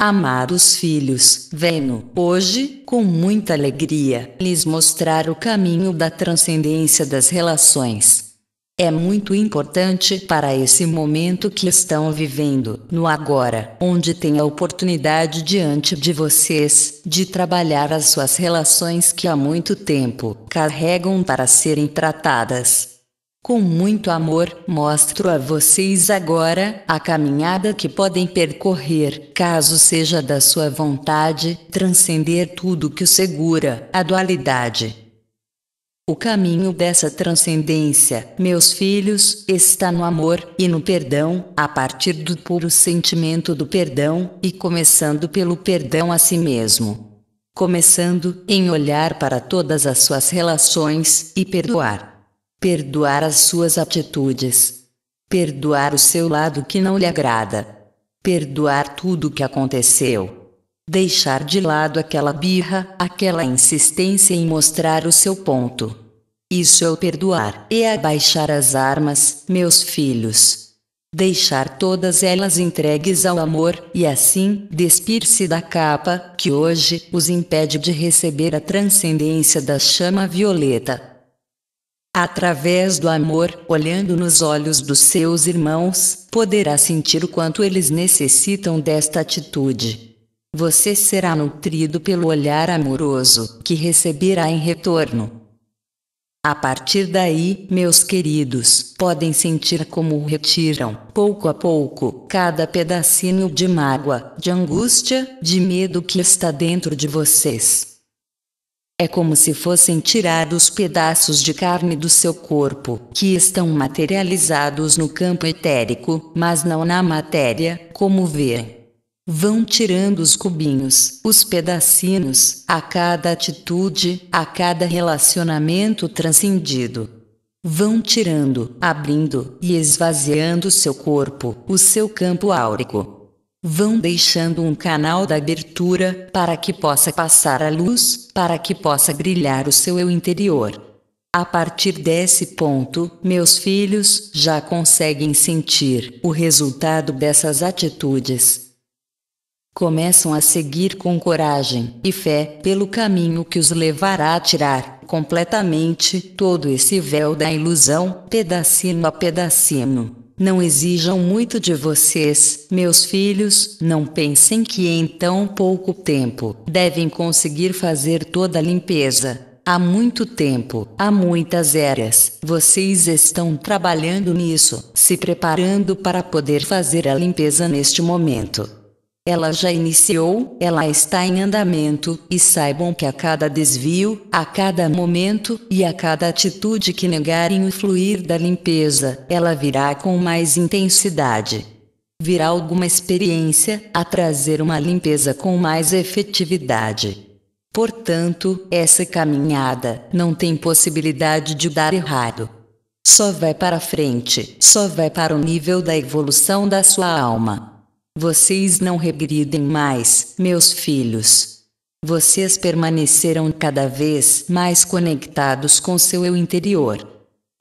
Amados filhos, venho, hoje, com muita alegria, lhes mostrar o caminho da transcendência das relações. É muito importante para esse momento que estão vivendo, no agora, onde tem a oportunidade diante de vocês de trabalhar as suas relações que há muito tempo carregam para serem tratadas. Com muito amor, mostro a vocês agora a caminhada que podem percorrer, caso seja da sua vontade, transcender tudo que o segura, a dualidade. O caminho dessa transcendência, meus filhos, está no amor e no perdão, a partir do puro sentimento do perdão, e começando pelo perdão a si mesmo. Começando em olhar para todas as suas relações e perdoar perdoar as suas atitudes, perdoar o seu lado que não lhe agrada, perdoar tudo o que aconteceu. Deixar de lado aquela birra, aquela insistência em mostrar o seu ponto. Isso é o perdoar e abaixar as armas, meus filhos. Deixar todas elas entregues ao amor e assim despir-se da capa que hoje os impede de receber a transcendência da chama violeta através do amor, olhando nos olhos dos seus irmãos, poderá sentir o quanto eles necessitam desta atitude. Você será nutrido pelo olhar amoroso que receberá em retorno. A partir daí, meus queridos, podem sentir como retiram, pouco a pouco, cada pedacinho de mágoa, de angústia, de medo que está dentro de vocês. É como se fossem tirados pedaços de carne do seu corpo, que estão materializados no campo etérico, mas não na matéria, como vê. Vão tirando os cubinhos, os pedacinhos, a cada atitude, a cada relacionamento transcendido. Vão tirando, abrindo e esvaziando seu corpo, o seu campo áurico, vão deixando um canal da abertura para que possa passar a luz, para que possa brilhar o seu eu interior. A partir desse ponto, meus filhos já conseguem sentir o resultado dessas atitudes. Começam a seguir com coragem e fé pelo caminho que os levará a tirar completamente todo esse véu da ilusão, pedacinho a pedacinho. Não exijam muito de vocês, meus filhos, não pensem que em tão pouco tempo devem conseguir fazer toda a limpeza. Há muito tempo, há muitas eras, vocês estão trabalhando nisso, se preparando para poder fazer a limpeza neste momento. Ela já iniciou, ela está em andamento, e saibam que a cada desvio, a cada momento e a cada atitude que negarem o fluir da limpeza, ela virá com mais intensidade. Virá alguma experiência a trazer uma limpeza com mais efetividade. Portanto, essa caminhada não tem possibilidade de dar errado. Só vai para frente, só vai para o nível da evolução da sua alma. Vocês não regridem mais, meus filhos. Vocês permaneceram cada vez mais conectados com seu eu interior.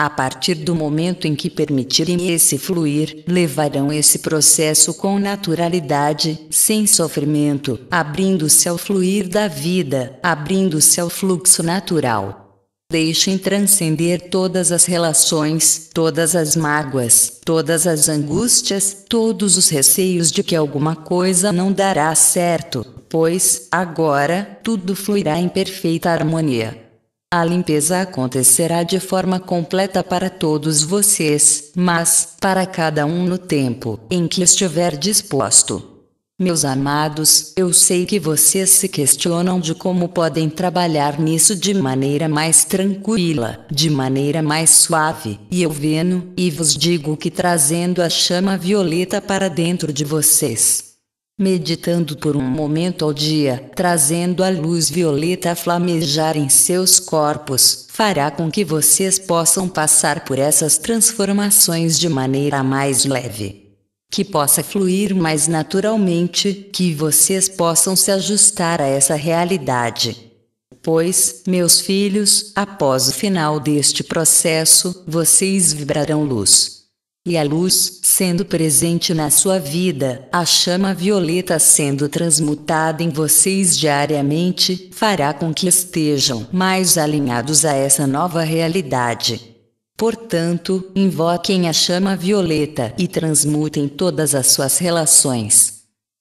A partir do momento em que permitirem esse fluir, levarão esse processo com naturalidade, sem sofrimento, abrindo-se ao fluir da vida, abrindo-se ao fluxo natural. Deixem transcender todas as relações, todas as mágoas, todas as angústias, todos os receios de que alguma coisa não dará certo, pois, agora, tudo fluirá em perfeita harmonia. A limpeza acontecerá de forma completa para todos vocês, mas, para cada um no tempo em que estiver disposto. Meus amados, eu sei que vocês se questionam de como podem trabalhar nisso de maneira mais tranquila, de maneira mais suave, e eu veno, e vos digo que trazendo a chama violeta para dentro de vocês. Meditando por um momento ao dia, trazendo a luz violeta a flamejar em seus corpos, fará com que vocês possam passar por essas transformações de maneira mais leve que possa fluir mais naturalmente, que vocês possam se ajustar a essa realidade. Pois, meus filhos, após o final deste processo, vocês vibrarão luz. E a luz, sendo presente na sua vida, a chama violeta sendo transmutada em vocês diariamente, fará com que estejam mais alinhados a essa nova realidade. Portanto, invoquem a chama violeta e transmutem todas as suas relações.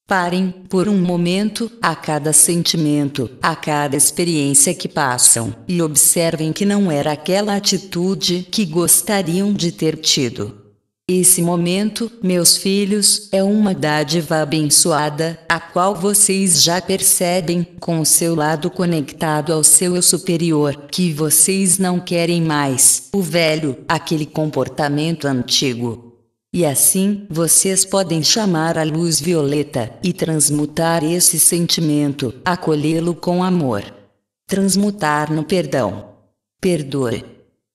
Parem, por um momento, a cada sentimento, a cada experiência que passam, e observem que não era aquela atitude que gostariam de ter tido. Esse momento, meus filhos, é uma dádiva abençoada, a qual vocês já percebem, com o seu lado conectado ao seu eu superior, que vocês não querem mais o velho, aquele comportamento antigo. E assim, vocês podem chamar a luz violeta e transmutar esse sentimento, acolhê-lo com amor. Transmutar no perdão. Perdoe.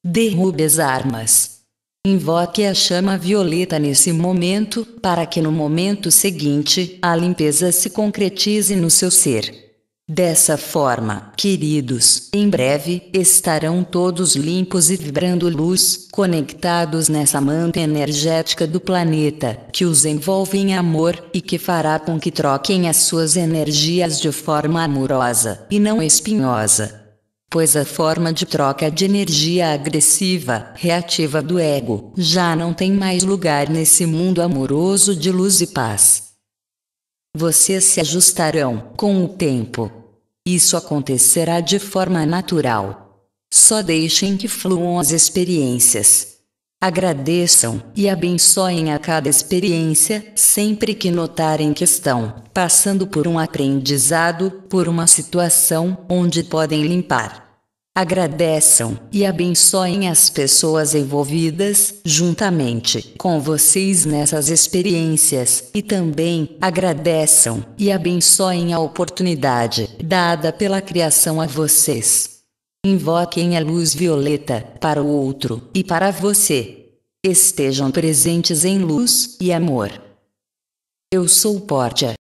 Derrube as armas. Invoque a chama violeta nesse momento, para que no momento seguinte, a limpeza se concretize no seu ser. Dessa forma, queridos, em breve, estarão todos limpos e vibrando luz, conectados nessa manta energética do planeta, que os envolve em amor, e que fará com que troquem as suas energias de forma amorosa, e não espinhosa, pois a forma de troca de energia agressiva, reativa do ego, já não tem mais lugar nesse mundo amoroso de luz e paz. Vocês se ajustarão com o tempo. Isso acontecerá de forma natural. Só deixem que fluam as experiências. Agradeçam e abençoem a cada experiência, sempre que notarem que estão passando por um aprendizado, por uma situação onde podem limpar. Agradeçam e abençoem as pessoas envolvidas, juntamente com vocês nessas experiências, e também agradeçam e abençoem a oportunidade dada pela criação a vocês. Invoquem a luz violeta para o outro e para você. Estejam presentes em luz e amor. Eu sou Pórtia.